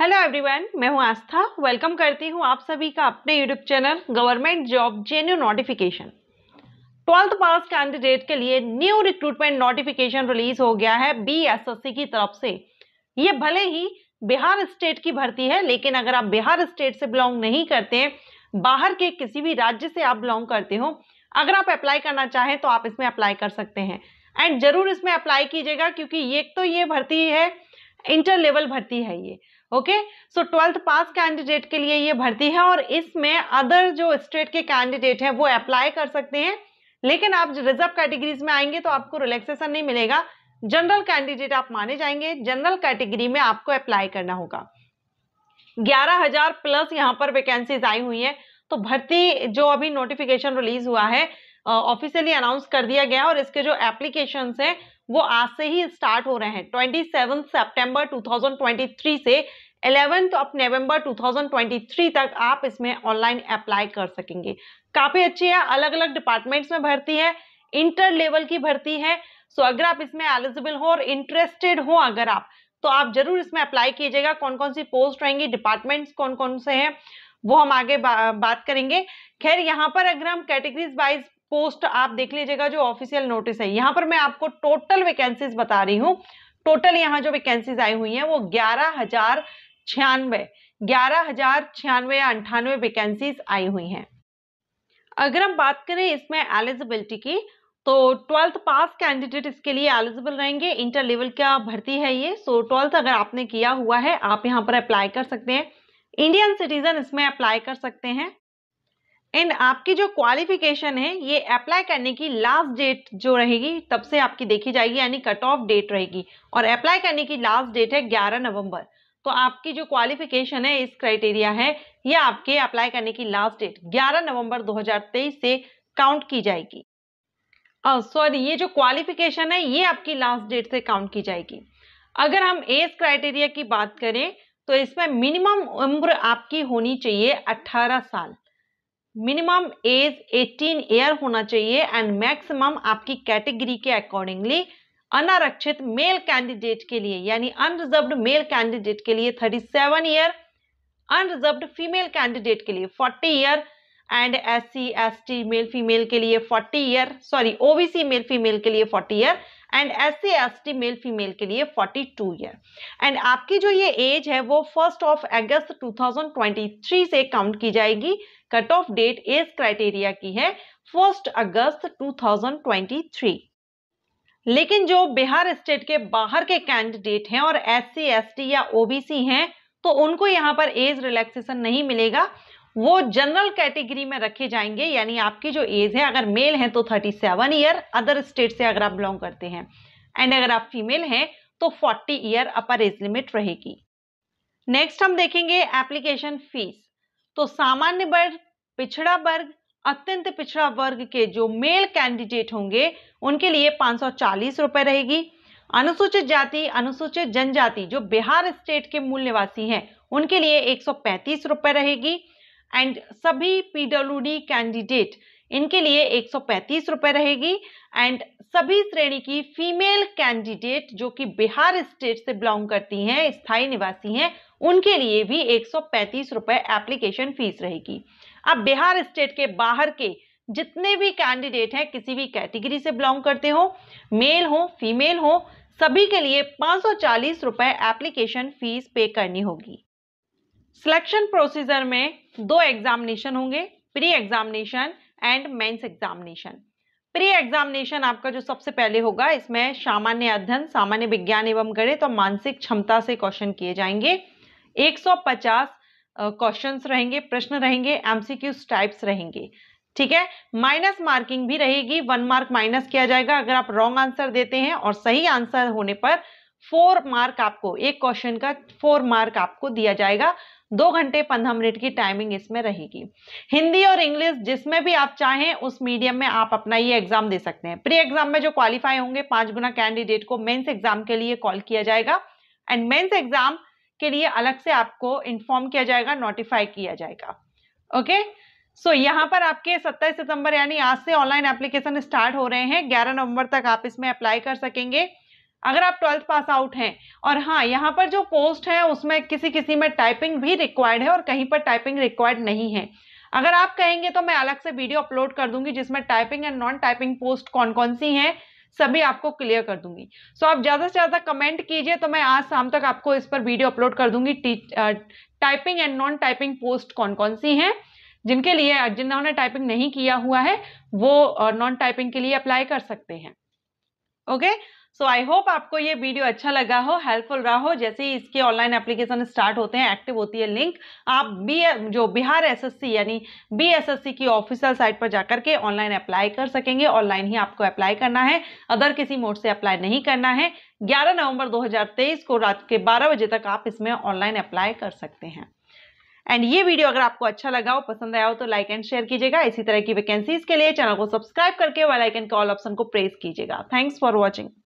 Hello everyone मैं हूं आस्था welcome करती हूं आप सभी का अपने YouTube channel government job genuine notification twelfth pass candidate के लिए न्यू रिक्रूटमेंट नोटिफिकेशन रिलीज हो गया है बीएसएससी की तरफ से ये भले ही बिहार स्टेट की भर्ती है लेकिन अगर आप बिहार स्टेट से बिलोंग नहीं करते हैं बाहर के किसी भी राज्य से आप बिलोंग करते हो अगर आप अप्लाई करना चाहें तो आप इसमें अप्लाई कर सकते हैं एंड जरूर इसमें अप्लाई कीजिएगा क्योंकि एक तो ये भर्ती है इंटर लेवल भर्ती है ये okay so twelfth pass candidate के लिए ये भर्ती है और इसमें अदर जो स्टेट के कैंडिडेट हैं वो अप्लाई कर सकते हैं लेकिन आप रिजर्व कैटेगरीज में आएंगे तो आपको रिलैक्सेशन नहीं मिलेगा जनरल कैंडिडेट आप माने जाएंगे जनरल कैटेगरी में आपको अप्लाई करना होगा ग्यारह हजार प्लस यहाँ पर वैकेंसीज आई हुई है तो भर्ती जो अभी नोटिफिकेशन रिलीज हुआ है ऑफिशियली अनाउंस कर दिया गया और इसके जो एप्लीकेशन है वो आज से ही स्टार्ट हो रहे हैं twenty seven September to twenty three से एलेवेंथ ऑफ नवंबर 2023 तक आप इसमें ऑनलाइन अप्लाई कर सकेंगे काफ़ी अच्छी है अलग अलग डिपार्टमेंट्स में भर्ती है इंटर लेवल की भर्ती है सो अगर आप इसमें एलिजिबल हो और इंटरेस्टेड हो अगर आप तो आप जरूर इसमें अप्लाई कीजिएगा कौन कौन सी पोस्ट रहेंगी डिपार्टमेंट्स कौन कौन से हैं वो हम आगे बा, बात करेंगे खैर यहाँ पर अगर हम कैटेगरीज वाइज पोस्ट आप देख लीजिएगा जो ऑफिशियल नोटिस है यहाँ पर मैं आपको टोटल वैकेंसीज बता रही हूँ टोटल यहाँ जो वैकेंसीज आई हुई हैं वो ग्यारह हजार छियानवे ग्यारह हजार छियानवे या अंठानवे वैकेंसीज आई हुई हैं अगर हम बात करें इसमें एलिजिबिलिटी की तो ट्वेल्थ पास कैंडिडेट इसके लिए एलिजिबल रहेंगे इंटर लेवल का भर्ती है ये सो so, ट्वेल्थ अगर आपने किया हुआ है आप यहाँ पर अप्लाई कर सकते हैं इंडियन सिटीजन इसमें अप्लाई कर सकते हैं एंड आपकी जो क्वालिफिकेशन है ये अप्लाई करने की लास्ट डेट जो रहेगी तब से आपकी देखी जाएगी यानी कट ऑफ डेट रहेगी और अप्लाई करने की लास्ट डेट है 11 नवंबर तो आपकी जो क्वालिफिकेशन है इस क्राइटेरिया है ये आपके अप्लाई करने की लास्ट डेट 11 नवंबर 2023 से काउंट की जाएगी सॉरी ये जो क्वालिफिकेशन है ये आपकी लास्ट डेट से काउंट की जाएगी अगर हम एज क्राइटेरिया की बात करें तो इसमें मिनिमम उम्र आपकी होनी चाहिए अट्ठारह साल मिनिमम एज 18 ईयर होना चाहिए एंड मैक्सिमम आपकी कैटेगरी के अकॉर्डिंगली अनारक्षित मेल कैंडिडेट के लिए यानी अनरिजर्व मेल कैंडिडेट के लिए 37 ईयर अनरिजर्व फीमेल कैंडिडेट के लिए 40 year and S C S T male female के लिए 40 year sorry OBC male female के लिए 40 year and S C S T male female के लिए 42 ईयर एंड आपकी जो ये एज है वो फर्स्ट ऑफ अगस्त 2023 से काउंट की जाएगी cut off date age criteria की है फर्स्ट अगस्त 2023 लेकिन जो बिहार स्टेट के बाहर के कैंडिडेट हैं और एस सी एस टी या ओबीसी हैं तो उनको यहाँ पर एज रिलैक्सेशन नहीं मिलेगा वो जनरल कैटेगरी में रखे जाएंगे यानी आपकी जो एज है अगर मेल है तो 37 सेवन ईयर अदर स्टेट से अगर आप बिलोंग करते हैं एंड अगर आप फीमेल हैं तो 40 ईयर अपर एज लिमिट रहेगी नेक्स्ट हम देखेंगे एप्लीकेशन फीस तो सामान्य वर्ग पिछड़ा वर्ग अत्यंत पिछड़ा वर्ग के जो मेल कैंडिडेट होंगे उनके लिए पाँच रुपए रहेगी अनुसूचित जाति अनुसूचित जनजाति जो बिहार स्टेट के मूल निवासी हैं उनके लिए एक सौ रुपए रहेगी एंड सभी पीडब्ल्यू कैंडिडेट इनके लिए एक सौ रुपए रहेगी एंड सभी श्रेणी की फीमेल कैंडिडेट जो कि बिहार स्टेट से बिलोंग करती हैं स्थायी निवासी हैं उनके लिए भी एक सौ रुपए एप्लीकेशन फीस रहेगी अब बिहार स्टेट के बाहर के जितने भी कैंडिडेट हैं किसी भी कैटेगरी से बिलोंग करते हो मेल हो फीमेल हो सभी के लिए पाँच रुपए एप्लीकेशन फीस पे करनी होगी सिलेक्शन प्रोसीजर में दो एग्जामिनेशन होंगे pre examination and mains examination pre examination आपका जो सबसे पहले होगा इसमें सामान्य अध्ययन सामान्य विज्ञान एवं गणित और मानसिक क्षमता से क्वेश्चन किए जाएंगे 150 क्वेश्चंस रहेंगे प्रश्न रहेंगे एमसीक्यूज टाइप्स रहेंगे ठीक है माइनस मार्किंग भी रहेगी वन मार्क माइनस किया जाएगा अगर आप रॉन्ग आंसर देते हैं और सही आंसर होने पर फोर मार्क आपको एक क्वेश्चन का फोर मार्क आपको दिया जाएगा दो घंटे पंद्रह मिनट की टाइमिंग इसमें रहेगी हिंदी और इंग्लिश जिसमें भी आप चाहें उस मीडियम में आप अपना ये एग्जाम दे सकते हैं प्री एग्जाम में जो क्वालिफाई होंगे पांच गुना कैंडिडेट को मेंस एग्जाम के लिए कॉल किया जाएगा एंड मेंस एग्जाम के लिए अलग से आपको इन्फॉर्म किया जाएगा नोटिफाई किया जाएगा ओके सो so, यहाँ पर आपके 27 सितंबर यानी आज से ऑनलाइन एप्लीकेशन स्टार्ट हो रहे हैं 11 नवंबर तक आप इसमें अप्लाई कर सकेंगे अगर आप ट्वेल्थ पास आउट हैं और हाँ यहाँ पर जो पोस्ट है उसमें किसी किसी में टाइपिंग भी रिक्वायर्ड है और कहीं पर टाइपिंग रिक्वायर्ड नहीं है अगर आप कहेंगे तो मैं अलग से वीडियो अपलोड कर दूंगी जिसमें typing and non typing post कौन कौन सी हैं सभी आपको क्लियर कर दूंगी सो so, आप ज़्यादा से ज़्यादा कमेंट कीजिए तो मैं आज शाम तक आपको इस पर वीडियो अपलोड कर दूंगी typing and non typing post कौन कौन सी हैं जिनके लिए जिन्होंने टाइपिंग नहीं किया हुआ है वो नॉन टाइपिंग के लिए अप्लाई कर सकते हैं okay okay? So I hope आपको ये वीडियो अच्छा लगा हो हेल्पफुल रहा हो जैसे ही इसके ऑनलाइन एप्लीकेशन स्टार्ट होते हैं एक्टिव होती है लिंक आप बी जो बिहार एसएससी यानी बीएसएससी की ऑफिशियल साइट पर जाकर के ऑनलाइन अप्लाई कर सकेंगे ऑनलाइन ही आपको अप्लाई करना है अदर किसी मोड से अप्लाई नहीं करना है 11 नवंबर 2023 को रात के बारह बजे तक आप इसमें ऑनलाइन अप्लाई कर सकते हैं एंड ये वीडियो अगर आपको अच्छा लगा हो पसंद आया हो तो लाइक एंड शेयर कीजिएगा इसी तरह की वैकेंसीज के लिए चैनल को सब्सक्राइब करके वाइलाइकन के ऑल ऑप्शन को प्रेस कीजिएगा थैंक्स फॉर वॉचिंग